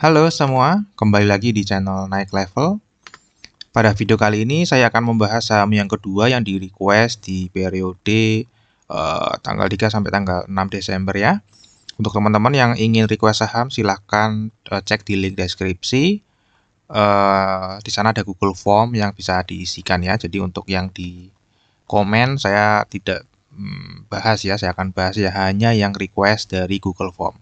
Halo semua, kembali lagi di channel Naik Level. Pada video kali ini saya akan membahas saham yang kedua yang di request di periode uh, tanggal 3 sampai tanggal 6 Desember ya. Untuk teman-teman yang ingin request saham silahkan uh, cek di link deskripsi. Uh, di sana ada Google Form yang bisa diisikan ya. Jadi untuk yang di komen saya tidak hmm, bahas ya, saya akan bahas ya hanya yang request dari Google Form.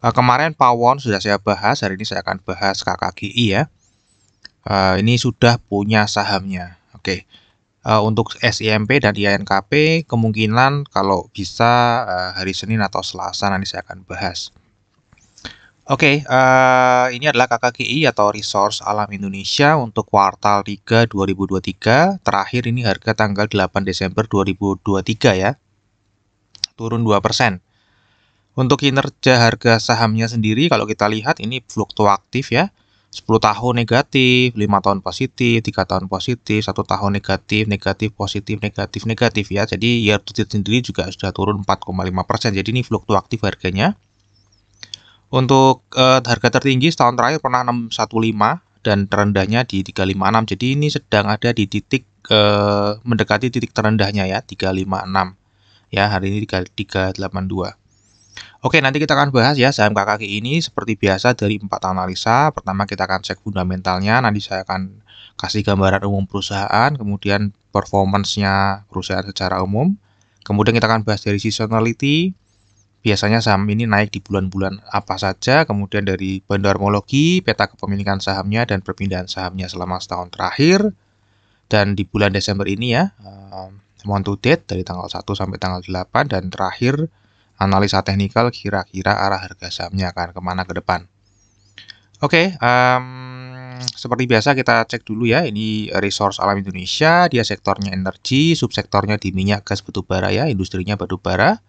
Eh, kemarin Pawon sudah saya bahas, hari ini saya akan bahas KKGI ya. Eh, ini sudah punya sahamnya. Oke. Eh, untuk SIMP dan INKP kemungkinan kalau bisa hari Senin atau Selasa nanti saya akan bahas. Oke, ini adalah KKGI atau Resource Alam Indonesia untuk kuartal 3 2023. Terakhir ini harga tanggal 8 Desember 2023 ya. Turun 2%. Untuk kinerja harga sahamnya sendiri kalau kita lihat ini fluktuatif ya. 10 tahun negatif, 5 tahun positif, 3 tahun positif, 1 tahun negatif, negatif, positif, negatif, negatif ya. Jadi year to date sendiri juga sudah turun 4,5%. Jadi ini fluktuatif harganya. Untuk uh, harga tertinggi setahun terakhir pernah 615 dan terendahnya di 356. Jadi ini sedang ada di titik uh, mendekati titik terendahnya ya, 356. Ya, hari ini 382. Oke, nanti kita akan bahas ya saham KKG ini seperti biasa dari empat analisa. Pertama kita akan cek fundamentalnya, nanti saya akan kasih gambaran umum perusahaan, kemudian performance-nya perusahaan secara umum. Kemudian kita akan bahas dari seasonality. Biasanya saham ini naik di bulan-bulan apa saja, kemudian dari bandarmologi, peta kepemilikan sahamnya dan perpindahan sahamnya selama setahun terakhir. Dan di bulan Desember ini ya, eh, month to date dari tanggal 1 sampai tanggal 8 dan terakhir analisa teknikal kira-kira arah harga sahamnya akan kemana ke depan. Oke, okay, um, seperti biasa kita cek dulu ya. Ini resource alam Indonesia, dia sektornya energi, subsektornya di minyak, gas batubara ya, industrinya batubara,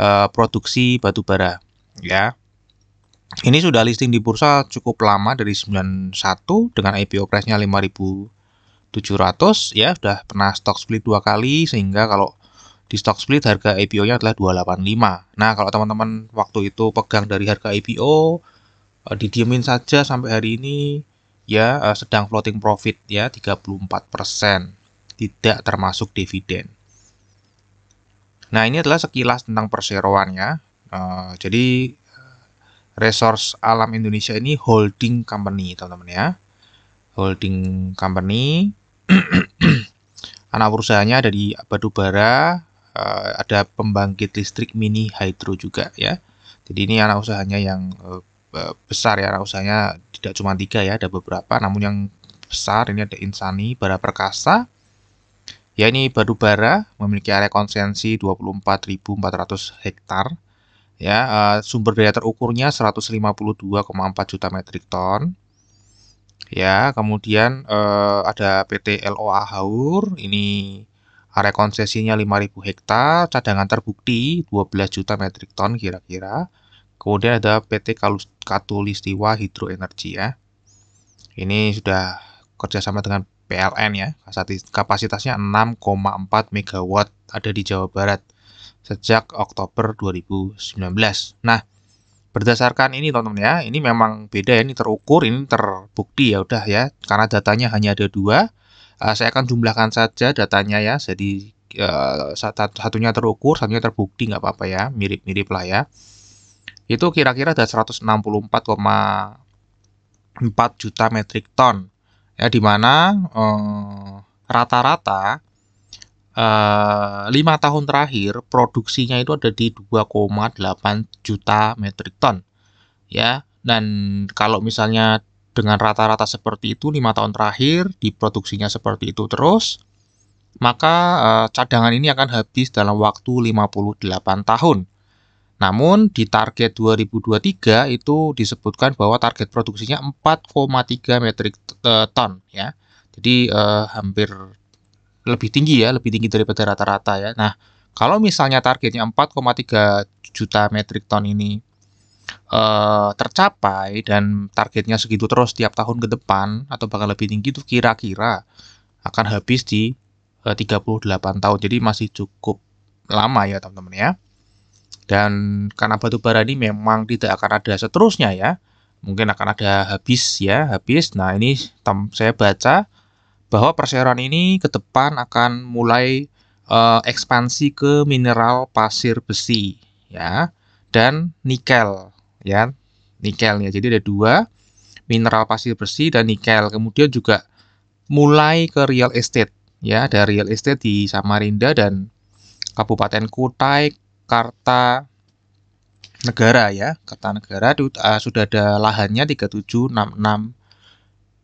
uh, produksi batubara. ya. Ini sudah listing di bursa cukup lama dari 91 dengan IPO price-nya 5700 ya, sudah pernah stock split dua kali sehingga kalau di stock split harga IPO-nya adalah 285. Nah, kalau teman-teman waktu itu pegang dari harga IPO eh, didiemin saja sampai hari ini ya eh, sedang floating profit ya 34%. Tidak termasuk dividen. Nah, ini adalah sekilas tentang perseroannya. ya. jadi Resource Alam Indonesia ini holding company, teman-teman ya. Holding company. Anak perusahaannya ada di Batubara, uh, ada pembangkit listrik mini hydro juga ya. Jadi ini anak usahanya yang uh, besar ya, anak usahanya tidak cuma tiga ya, ada beberapa. Namun yang besar ini ada Insani, Bara Perkasa, ya ini Baru bara memiliki area konsensi 24.400 hektar ya uh, sumber daya terukurnya 152,4 juta metrik ton ya kemudian uh, ada PT LOA Haur ini Area konsesinya 5.000 hektar, cadangan terbukti 12 juta metrik ton kira-kira. Kemudian ada PT Katulistiwa Hidroenergi ya. Ini sudah kerjasama dengan PLN ya, kapasitasnya 6,4 MW ada di Jawa Barat sejak Oktober 2019. Nah, berdasarkan ini teman-teman ya, ini memang beda ya, ini terukur, ini terbukti ya udah ya, karena datanya hanya ada dua, Eh, saya akan jumlahkan saja datanya ya jadi uh, satunya terukur satunya terbukti nggak apa-apa ya mirip-mirip lah ya itu kira-kira ada 164,4 juta metrik ton ya di mana eh, rata-rata lima tahun terakhir produksinya itu ada di 2,8 juta metrik ton ya dan kalau misalnya dengan rata-rata seperti itu lima tahun terakhir diproduksinya seperti itu terus, maka eh, cadangan ini akan habis dalam waktu 58 tahun. Namun di target 2023 itu disebutkan bahwa target produksinya 4,3 metrik eh, ton ya. Jadi eh, hampir lebih tinggi ya, lebih tinggi daripada rata-rata ya. Nah, kalau misalnya targetnya 4,3 juta metrik ton ini uh, tercapai dan targetnya segitu terus tiap tahun ke depan atau bakal lebih tinggi itu kira-kira akan habis di eh, uh, 38 tahun. Jadi masih cukup lama ya teman-teman ya. Dan karena batu bara ini memang tidak akan ada seterusnya ya. Mungkin akan ada habis ya, habis. Nah, ini saya baca bahwa perseroan ini ke depan akan mulai uh, ekspansi ke mineral pasir besi ya dan nikel ya nikelnya. Jadi ada dua mineral pasir bersih dan nikel. Kemudian juga mulai ke real estate ya ada real estate di Samarinda dan Kabupaten Kutai, Karta Negara ya, Karta Negara uh, eh, sudah ada lahannya 3766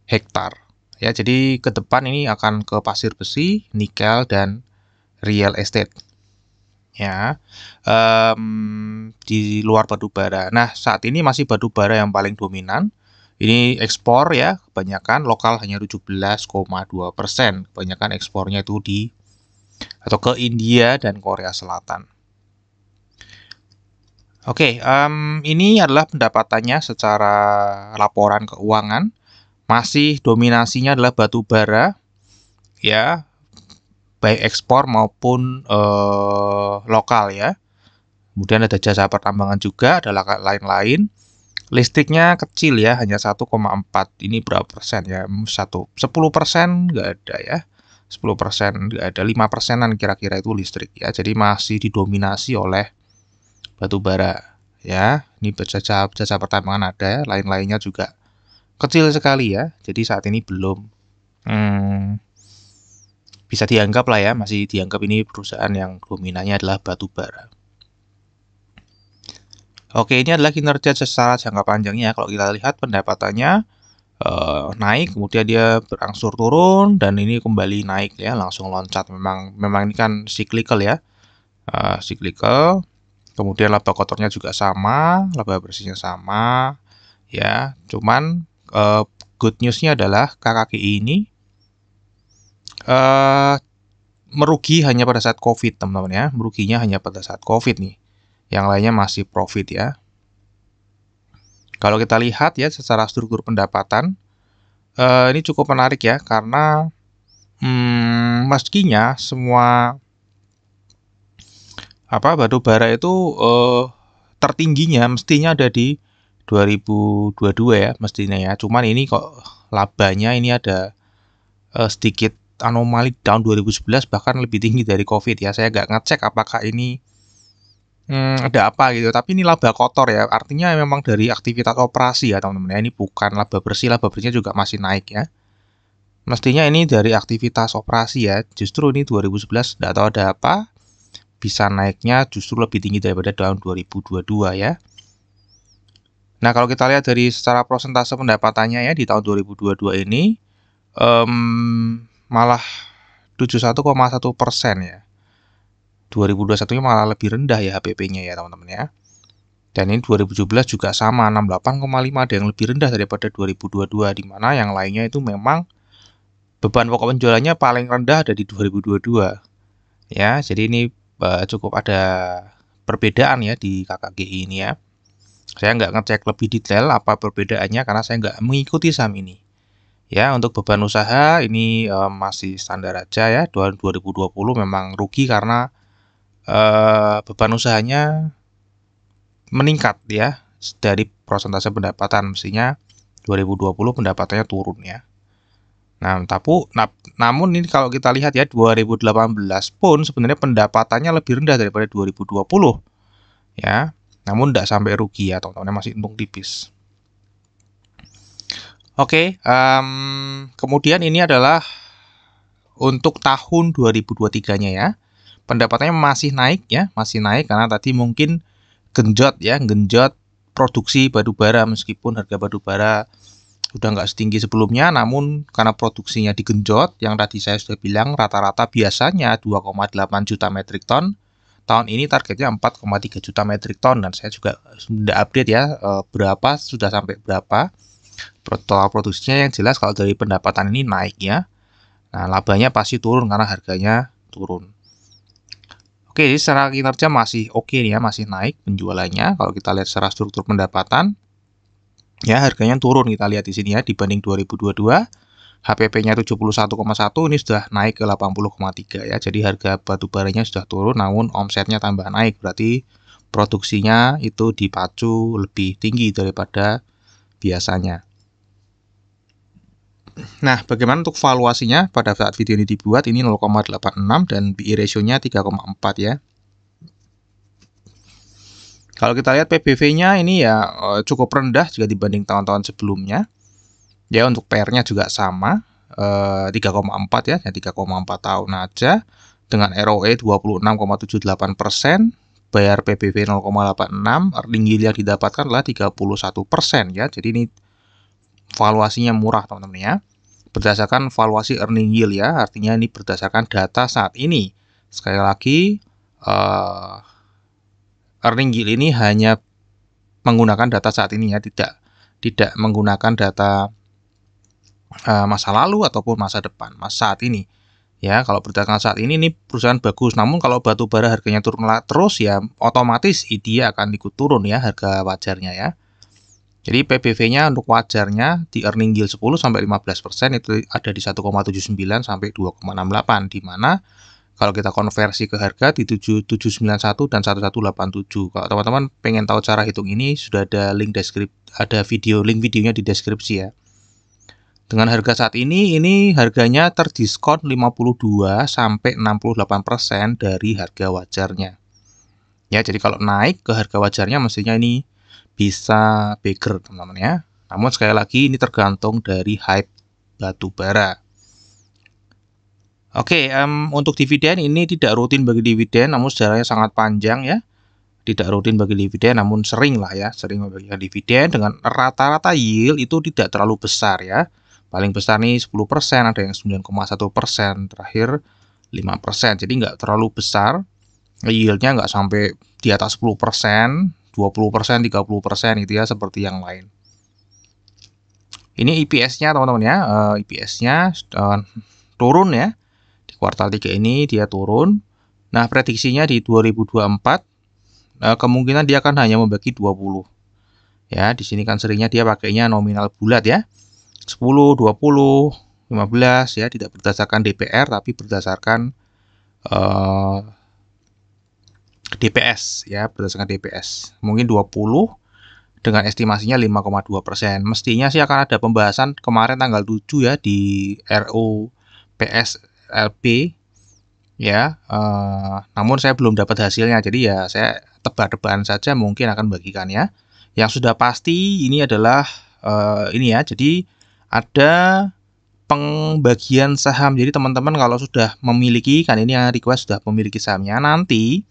hektar. Ya, jadi ke depan ini akan ke pasir besi, nikel dan real estate ya um, di luar batu bara. Nah saat ini masih batu bara yang paling dominan. Ini ekspor ya, kebanyakan lokal hanya 17,2 persen. Kebanyakan ekspornya itu di atau ke India dan Korea Selatan. Oke, okay, um, ini adalah pendapatannya secara laporan keuangan. Masih dominasinya adalah batu bara, ya baik ekspor maupun eh, lokal ya. Kemudian ada jasa pertambangan juga, ada lain-lain. Listriknya kecil ya, hanya 1,4. Ini berapa persen ya? 1, 10 persen nggak ada ya. 10 persen nggak ada, 5 persenan kira-kira itu listrik ya. Jadi masih didominasi oleh batu bara ya. Ini jasa, jasa pertambangan ada, lain-lainnya juga kecil sekali ya. Jadi saat ini belum hmm, bisa dianggap lah ya, masih dianggap ini perusahaan yang dominannya adalah batu bara. Oke, ini adalah kinerja secara jangka panjangnya. Kalau kita lihat pendapatannya eh, naik, kemudian dia berangsur turun dan ini kembali naik ya, langsung loncat. Memang memang ini kan cyclical ya. Eh, cyclical. Kemudian laba kotornya juga sama, laba bersihnya sama ya. Cuman eh, good newsnya adalah KKGI ini Eh, merugi hanya pada saat COVID teman-teman ya, meruginya hanya pada saat COVID nih. Yang lainnya masih profit ya. Kalau kita lihat ya secara struktur pendapatan, uh, ini cukup menarik ya karena hmm, meskinya semua apa batu bara itu uh, tertingginya mestinya ada di 2022 ya mestinya ya. Cuman ini kok labanya ini ada uh, sedikit anomali tahun 2011 bahkan lebih tinggi dari COVID ya. Saya nggak ngecek apakah ini hmm, ada apa gitu. Tapi ini laba kotor ya. Artinya memang dari aktivitas operasi ya teman-teman. Ya. Ini bukan laba bersih, laba bersihnya juga masih naik ya. Mestinya ini dari aktivitas operasi ya. Justru ini 2011 nggak tahu ada apa bisa naiknya justru lebih tinggi daripada tahun 2022 ya. Nah, kalau kita lihat dari secara prosentase pendapatannya ya di tahun 2022 ini um, malah 71,1 persen ya. 2021 malah lebih rendah ya HPP-nya ya teman-teman ya. Dan ini 2017 juga sama 68,5 ada yang lebih rendah daripada 2022 di mana yang lainnya itu memang beban pokok penjualannya paling rendah ada di 2022. Ya, jadi ini eh, cukup ada perbedaan ya di KKG ini ya. Saya nggak ngecek lebih detail apa perbedaannya karena saya nggak mengikuti saham ini. Ya, untuk beban usaha ini uh, masih standar aja ya. 2020 memang rugi karena uh, beban usahanya meningkat ya dari persentase pendapatan mestinya 2020 pendapatannya turun ya. Nah, tapi nah, namun ini kalau kita lihat ya 2018 pun sebenarnya pendapatannya lebih rendah daripada 2020. Ya. Namun tidak sampai rugi ya, teman-teman masih untung tipis. Oke, okay, um, kemudian ini adalah untuk tahun 2023-nya ya. Pendapatannya masih naik ya, masih naik karena tadi mungkin genjot ya, genjot produksi bara meskipun harga bara udah nggak setinggi sebelumnya, namun karena produksinya digenjot, yang tadi saya sudah bilang rata-rata biasanya 2,8 juta metrik ton, tahun ini targetnya 4,3 juta metrik ton dan saya juga sudah update ya eh, berapa sudah sampai berapa total produksinya yang jelas kalau dari pendapatan ini naik ya. Nah, labanya pasti turun karena harganya turun. Oke, jadi secara kinerja masih oke okay ya, masih naik penjualannya. Kalau kita lihat secara struktur pendapatan, ya harganya turun kita lihat di sini ya dibanding 2022. HPP-nya 71,1 ini sudah naik ke 80,3 ya. Jadi harga batu baranya sudah turun namun omsetnya tambah naik berarti produksinya itu dipacu lebih tinggi daripada biasanya. Nah, bagaimana untuk valuasinya pada saat video ini dibuat ini 0,86 dan BI e ratio-nya 3,4 ya. Kalau kita lihat PBV-nya ini ya eh, cukup rendah jika dibanding tahun-tahun sebelumnya. Ya, untuk PR-nya juga sama, 3,4 eh, ya, ya 3,4 tahun aja dengan ROE 26,78 persen, bayar PBV 0,86, earning yield yang didapatkan adalah 31 persen ya. Jadi ini valuasinya murah teman-teman ya. Berdasarkan valuasi earning yield ya, artinya ini berdasarkan data saat ini. Sekali lagi, uh, earning yield ini hanya menggunakan data saat ini ya, tidak tidak menggunakan data uh, masa lalu ataupun masa depan, masa saat ini. Ya, kalau berdasarkan saat ini ini perusahaan bagus, namun kalau batu bara harganya turun terus ya otomatis dia akan ikut turun ya harga wajarnya ya. Jadi PBV-nya untuk wajarnya di earning yield 10 sampai 15% itu ada di 1,79 sampai 2,68 di mana kalau kita konversi ke harga di 7791 dan 1187. Kalau teman-teman pengen tahu cara hitung ini sudah ada link deskrip ada video link videonya di deskripsi ya. Dengan harga saat ini ini harganya terdiskon 52 sampai 68% dari harga wajarnya. Ya, jadi kalau naik ke harga wajarnya mestinya ini bisa bigger teman-teman ya. Namun sekali lagi ini tergantung dari hype batu bara. Oke, um, untuk dividen ini tidak rutin bagi dividen, namun sejarahnya sangat panjang ya. Tidak rutin bagi dividen, namun sering lah ya, sering membagikan dividen dengan rata-rata yield itu tidak terlalu besar ya. Paling besar nih 10%, ada yang 9,1%, terakhir 5%. Jadi nggak terlalu besar, yieldnya nggak sampai di atas 10%, 20%, 30% gitu ya seperti yang lain. Ini EPS-nya teman-teman ya, EPS-nya eh, eh, turun ya. Di kuartal 3 ini dia turun. Nah, prediksinya di 2024 eh, kemungkinan dia akan hanya membagi 20. Ya, di sini kan seringnya dia pakainya nominal bulat ya. 10, 20, 15 ya, tidak berdasarkan DPR tapi berdasarkan uh, DPS ya berdasarkan DPS mungkin 20 dengan estimasinya 5,2 persen. Mestinya sih akan ada pembahasan kemarin tanggal 7 ya di RU PSLP ya. Eh, namun saya belum dapat hasilnya. Jadi ya saya tebak-tebakan saja mungkin akan bagikan ya Yang sudah pasti ini adalah eh, ini ya. Jadi ada pembagian saham. Jadi teman-teman kalau sudah memiliki kan ini yang request sudah memiliki sahamnya nanti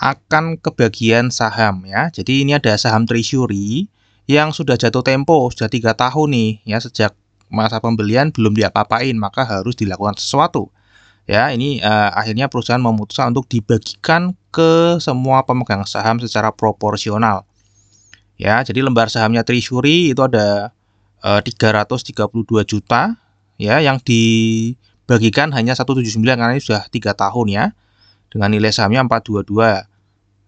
akan kebagian saham ya. Jadi ini ada saham Treasury yang sudah jatuh tempo, sudah tiga tahun nih ya sejak masa pembelian belum diapa-apain, maka harus dilakukan sesuatu. Ya, ini uh, akhirnya perusahaan memutuskan untuk dibagikan ke semua pemegang saham secara proporsional. Ya, jadi lembar sahamnya Treasury itu ada eh, uh, 332 juta ya yang dibagikan hanya 179 karena ini sudah tiga tahun ya dengan nilai sahamnya 422.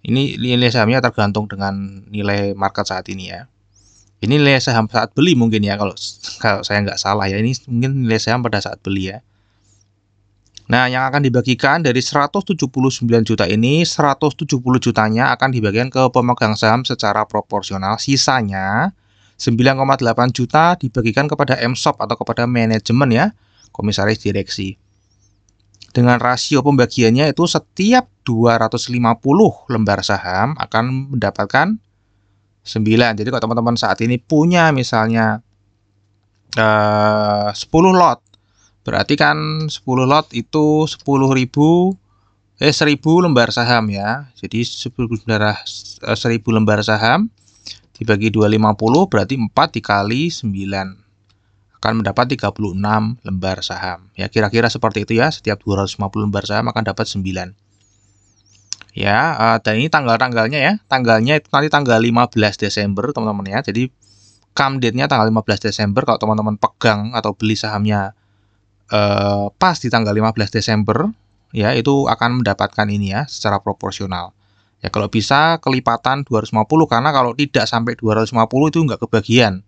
Ini nilai sahamnya tergantung dengan nilai market saat ini ya. Ini nilai saham saat beli mungkin ya kalau kalau saya nggak salah ya ini mungkin nilai saham pada saat beli ya. Nah, yang akan dibagikan dari 179 juta ini, 170 jutanya akan dibagikan ke pemegang saham secara proporsional. Sisanya 9,8 juta dibagikan kepada MSOP atau kepada manajemen ya, komisaris direksi dengan rasio pembagiannya itu setiap 250 lembar saham akan mendapatkan 9. Jadi kalau teman-teman saat ini punya misalnya eh, uh, 10 lot, berarti kan 10 lot itu 10.000 eh 1000 lembar saham ya. Jadi 1000 eh, lembar saham dibagi 250 berarti 4 dikali 9 akan mendapat 36 lembar saham. Ya, kira-kira seperti itu ya. Setiap 250 lembar saham akan dapat 9. Ya, eh, dan ini tanggal-tanggalnya ya. Tanggalnya itu nanti tanggal 15 Desember, teman-teman ya. Jadi come date-nya tanggal 15 Desember kalau teman-teman pegang atau beli sahamnya eh, pas di tanggal 15 Desember ya itu akan mendapatkan ini ya secara proporsional. Ya kalau bisa kelipatan 250 karena kalau tidak sampai 250 itu nggak kebagian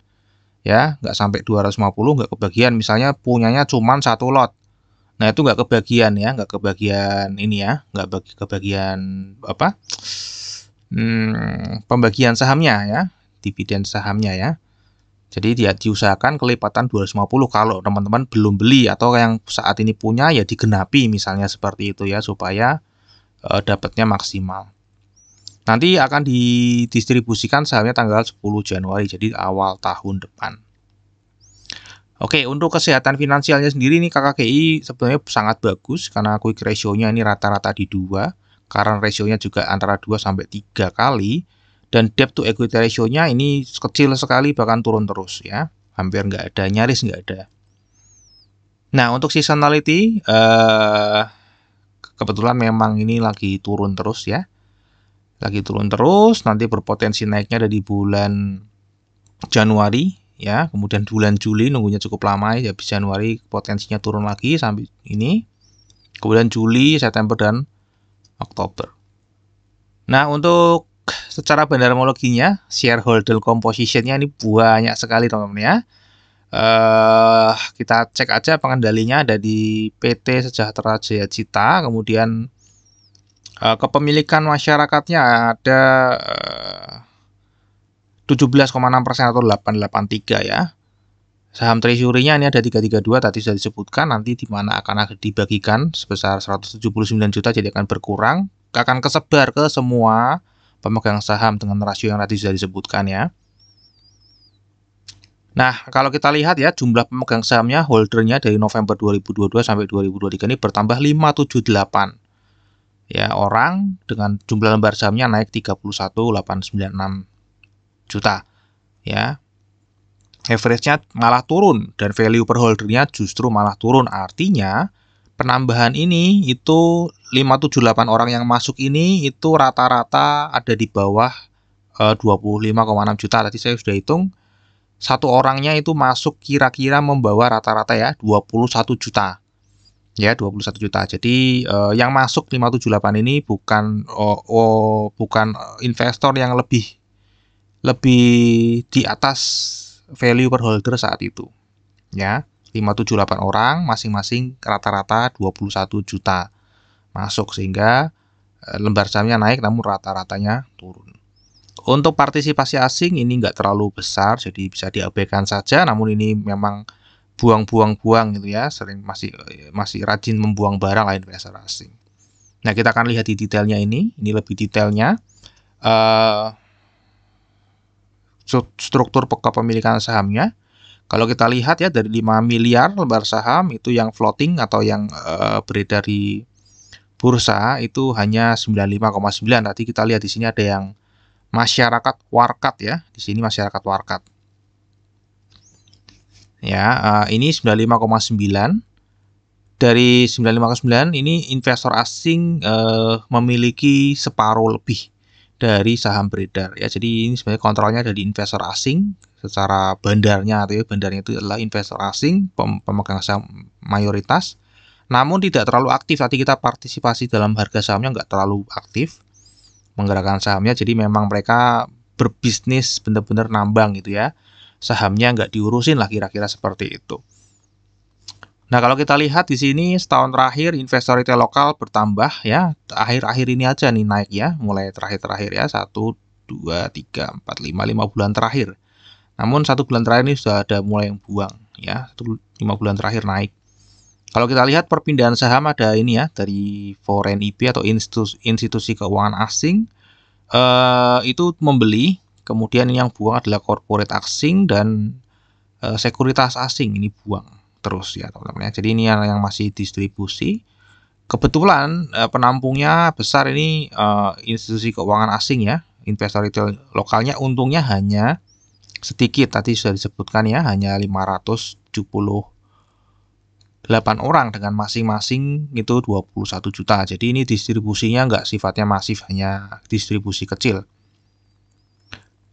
ya nggak sampai 250 nggak kebagian misalnya punyanya cuma satu lot nah itu nggak kebagian ya nggak kebagian ini ya nggak bagi kebagian apa hmm, pembagian sahamnya ya dividen sahamnya ya jadi dia diusahakan kelipatan 250 kalau teman-teman belum beli atau yang saat ini punya ya digenapi misalnya seperti itu ya supaya e, dapatnya maksimal Nanti akan didistribusikan sahamnya tanggal 10 Januari, jadi awal tahun depan. Oke, untuk kesehatan finansialnya sendiri ini KKGI sebenarnya sangat bagus karena quick ratio-nya ini rata-rata di dua karena ratio-nya juga antara 2 sampai 3 kali dan debt to equity ratio-nya ini kecil sekali bahkan turun terus ya. Hampir nggak ada, nyaris nggak ada. Nah, untuk seasonality eh kebetulan memang ini lagi turun terus ya lagi turun terus, nanti berpotensi naiknya ada di bulan Januari ya, kemudian bulan Juli nunggunya cukup lama ya, habis Januari potensinya turun lagi sampai ini. Kemudian Juli, September dan Oktober. Nah, untuk secara bandarmologinya, shareholder compositionnya ini banyak sekali teman-teman ya. Uh, kita cek aja pengendalinya ada di PT Sejahtera Jaya Cita, kemudian Eh, kepemilikan masyarakatnya ada uh, persen atau 883 ya. Saham treasury-nya ini ada 332 tadi sudah disebutkan nanti di mana akan dibagikan sebesar 179 juta jadi akan berkurang akan kesebar ke semua pemegang saham dengan rasio yang tadi sudah disebutkan ya. Nah, kalau kita lihat ya jumlah pemegang sahamnya holdernya dari November 2022 sampai 2023 ini bertambah 578 ya orang dengan jumlah lembar sahamnya naik 31.896 juta ya average-nya malah turun dan value per holdernya justru malah turun artinya penambahan ini itu 578 orang yang masuk ini itu rata-rata ada di bawah eh, 25,6 juta tadi saya sudah hitung satu orangnya itu masuk kira-kira membawa rata-rata ya 21 juta ya 21 juta. Jadi uh, yang masuk 578 ini bukan oh, oh, bukan eh, investor yang lebih lebih di atas value per holder saat itu. Ya, 578 orang masing-masing rata-rata 21 juta masuk sehingga eh, lembar sahamnya naik namun rata-ratanya turun. Untuk partisipasi asing ini enggak terlalu besar jadi bisa diabaikan saja namun ini memang buang-buang-buang gitu ya, sering masih masih rajin membuang barang lain investor asing. Nah, kita akan lihat di detailnya ini, ini lebih detailnya. Uh, struktur kepemilikan sahamnya. Kalau kita lihat ya dari 5 miliar lembar saham itu yang floating atau yang uh, beredar di bursa itu hanya 95,9. Tadi kita lihat di sini ada yang masyarakat warkat ya. Di sini masyarakat warkat ya. Eh, ini 95,9 dari 95,9 ini investor asing uh, memiliki separuh lebih dari saham beredar ya. Jadi ini sebenarnya kontrolnya dari investor asing secara bandarnya atau bandarnya itu adalah investor asing pemegang saham mayoritas namun tidak terlalu aktif tadi kita partisipasi dalam harga sahamnya nggak terlalu aktif menggerakkan sahamnya jadi memang mereka berbisnis benar-benar nambang gitu ya sahamnya nggak diurusin lah kira-kira seperti itu. Nah kalau kita lihat di sini setahun terakhir investor retail lokal bertambah ya akhir-akhir ini aja nih naik ya mulai terakhir-terakhir ya 1, 2, 3, 4, 5, 5 bulan terakhir. Namun satu bulan terakhir ini sudah ada mulai yang buang ya satu lima bulan terakhir naik. Kalau kita lihat perpindahan saham ada ini ya dari foreign IP e atau institusi, institusi keuangan asing eh, itu membeli Kemudian yang buang adalah corporate asing dan e, sekuritas asing ini buang terus ya teman-teman ya. Jadi ini yang, yang masih distribusi. Kebetulan e, penampungnya besar ini e, institusi keuangan asing ya, investor retail lokalnya untungnya hanya sedikit tadi sudah disebutkan ya, hanya 570 8 orang dengan masing-masing itu 21 juta. Jadi ini distribusinya enggak sifatnya masif, hanya distribusi kecil.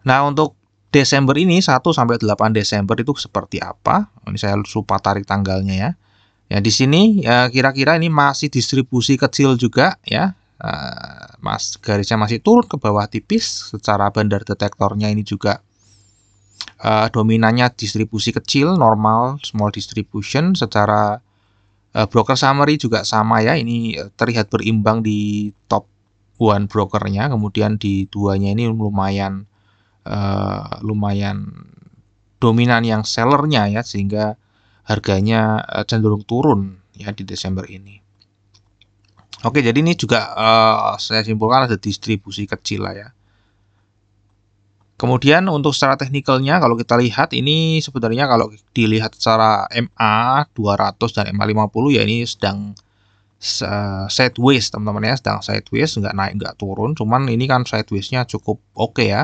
Nah, untuk Desember ini 1 sampai 8 Desember itu seperti apa? Ini saya lupa tarik tanggalnya ya. Ya di sini ya, kira-kira ya, ini masih distribusi kecil juga ya. Eh, mas garisnya masih turun ke bawah tipis secara bandar detektornya ini juga uh, dominannya distribusi kecil normal small distribution secara uh, broker summary juga sama ya ini terlihat berimbang di top one brokernya kemudian di duanya ini lumayan uh, lumayan dominan yang sellernya ya sehingga harganya uh, cenderung turun ya di Desember ini. Oke, jadi ini juga uh, saya simpulkan ada distribusi kecil lah ya. Kemudian untuk secara teknikalnya kalau kita lihat ini sebenarnya kalau dilihat secara MA 200 dan MA 50 ya ini sedang uh, sideways teman-teman ya, sedang sideways nggak naik nggak turun, cuman ini kan sidewaysnya cukup oke okay ya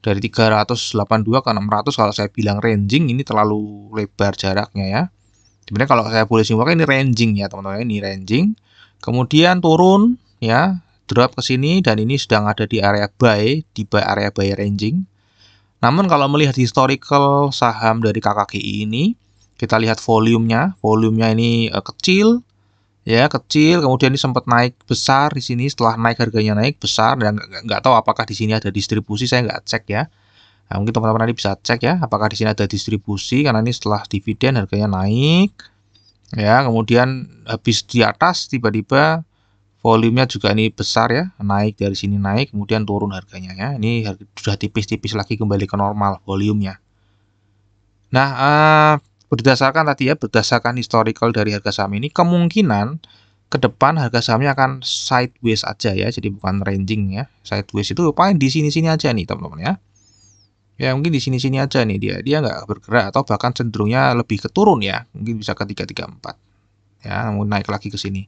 dari 382 ke 600 kalau saya bilang ranging ini terlalu lebar jaraknya ya sebenarnya kalau saya boleh simpulkan ini ranging ya teman-teman ini ranging kemudian turun ya drop ke sini dan ini sedang ada di area buy di buy area buy ranging namun kalau melihat historical saham dari KKGI ini kita lihat volumenya volumenya ini eh, kecil ya kecil kemudian ini sempat naik besar di sini setelah naik harganya naik besar dan nggak tahu apakah di sini ada distribusi saya nggak cek ya nah, mungkin teman-teman nanti bisa cek ya apakah di sini ada distribusi karena ini setelah dividen harganya naik ya kemudian habis di atas tiba-tiba volumenya juga ini besar ya naik dari sini naik kemudian turun harganya ya ini sudah tipis-tipis lagi kembali ke normal volumenya nah uh, berdasarkan tadi ya, berdasarkan historical dari harga saham ini, kemungkinan ke depan harga sahamnya akan sideways aja ya, jadi bukan ranging ya. Sideways itu paling di sini-sini aja nih teman-teman ya. Ya mungkin di sini-sini aja nih dia, dia nggak bergerak atau bahkan cenderungnya lebih keturun ya, mungkin bisa ke empat ya, mau naik lagi ke sini.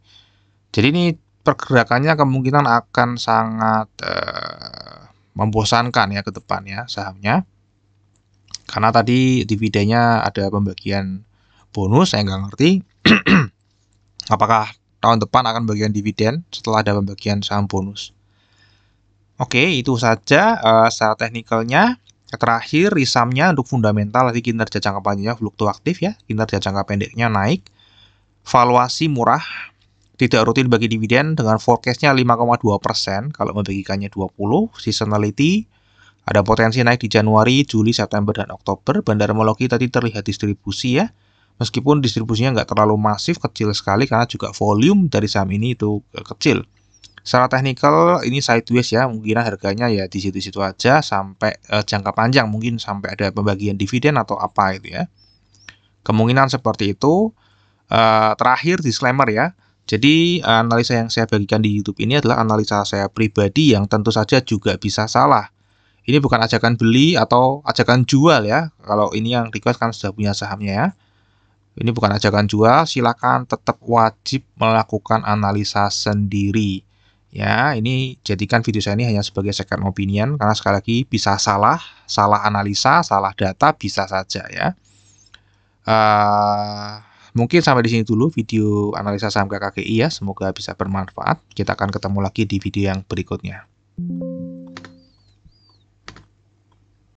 Jadi ini pergerakannya kemungkinan akan sangat uh, membosankan ya ke depan ya sahamnya. Karena tadi dividennya ada pembagian bonus, saya nggak ngerti. Apakah tahun depan akan bagian dividen setelah ada pembagian saham bonus? Oke, itu saja uh, secara teknikalnya. Terakhir, risamnya untuk fundamental, lagi kinerja jangka panjangnya fluktuatif ya, kinerja jangka pendeknya naik, valuasi murah, tidak rutin bagi dividen dengan forecastnya 5,2 kalau membagikannya 20, seasonality, ada potensi naik di Januari, Juli, September, dan Oktober. Bandara Moloki tadi terlihat distribusi ya. Meskipun distribusinya nggak terlalu masif, kecil sekali karena juga volume dari saham ini itu e, kecil. Secara teknikal ini sideways ya, mungkin harganya ya di situ-situ aja sampai eh, jangka panjang mungkin sampai ada pembagian dividen atau apa itu ya. Kemungkinan seperti itu. Eh, terakhir disclaimer ya, jadi analisa yang saya bagikan di YouTube ini adalah analisa saya pribadi yang tentu saja juga bisa salah. Ini bukan ajakan beli atau ajakan jual ya. Kalau ini yang request kan sudah punya sahamnya ya. Ini bukan ajakan jual, silakan tetap wajib melakukan analisa sendiri. Ya, ini jadikan video saya ini hanya sebagai second opinion karena sekali lagi bisa salah, salah analisa, salah data bisa saja ya. Uh, mungkin sampai di sini dulu video analisa saham KKGI ya. Semoga bisa bermanfaat. Kita akan ketemu lagi di video yang berikutnya.